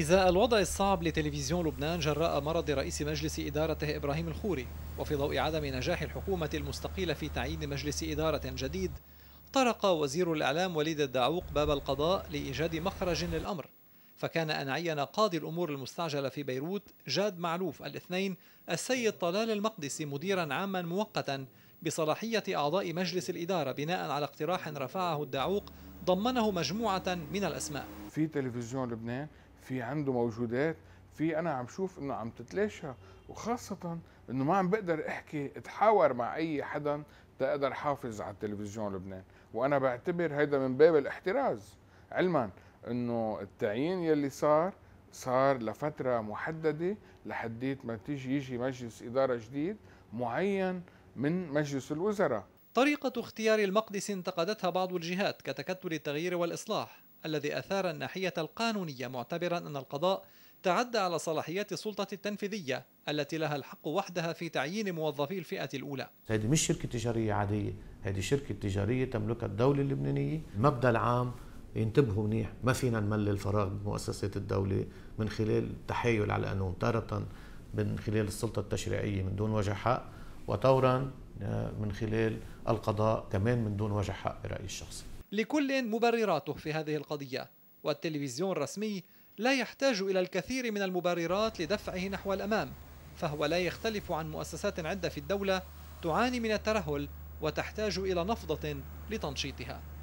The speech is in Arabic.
إزاء الوضع الصعب لتلفزيون لبنان جراء مرض رئيس مجلس إدارته إبراهيم الخوري وفي ضوء عدم نجاح الحكومة المستقيلة في تعيين مجلس إدارة جديد طرق وزير الإعلام وليد الدعوق باب القضاء لإيجاد مخرج للأمر فكان أن عين قاضي الأمور المستعجلة في بيروت جاد معلوف الاثنين السيد طلال المقدسي مديرا عاما مؤقتا بصلاحية أعضاء مجلس الإدارة بناء على اقتراح رفعه الدعوق ضمنه مجموعة من الأسماء في تلفزيون لبنان في عنده موجودات في انا عم شوف انه عم تتلاشى وخاصه انه ما عم بقدر احكي اتحاور مع اي حدا تقدر حافظ على التلفزيون لبنان وانا بعتبر هيدا من باب الاحتراز علما انه التعيين يلي صار صار لفتره محدده لحديت ما تيجي يجي مجلس اداره جديد معين من مجلس الوزراء طريقة اختيار المقدس انتقدتها بعض الجهات كتكتل التغيير والإصلاح الذي أثار الناحية القانونية معتبرا أن القضاء تعدى على صلاحيات السلطة التنفيذية التي لها الحق وحدها في تعيين موظفي الفئة الأولى هذه مش شركة تجارية عادية هذه شركة تجارية تملكها الدولة اللبنانية المبدأ العام ينتبهوا منيح ما فينا نمل الفراغ بمؤسسات الدولة من خلال التحايل على القانون تارة من خلال السلطة التشريعية من دون وجه حق وطورا من خلال القضاء كمان من دون وجه حق برأيي الشخصي لكل مبرراته في هذه القضية والتلفزيون الرسمي لا يحتاج إلى الكثير من المبررات لدفعه نحو الأمام فهو لا يختلف عن مؤسسات عدة في الدولة تعاني من الترهل وتحتاج إلى نفضة لتنشيطها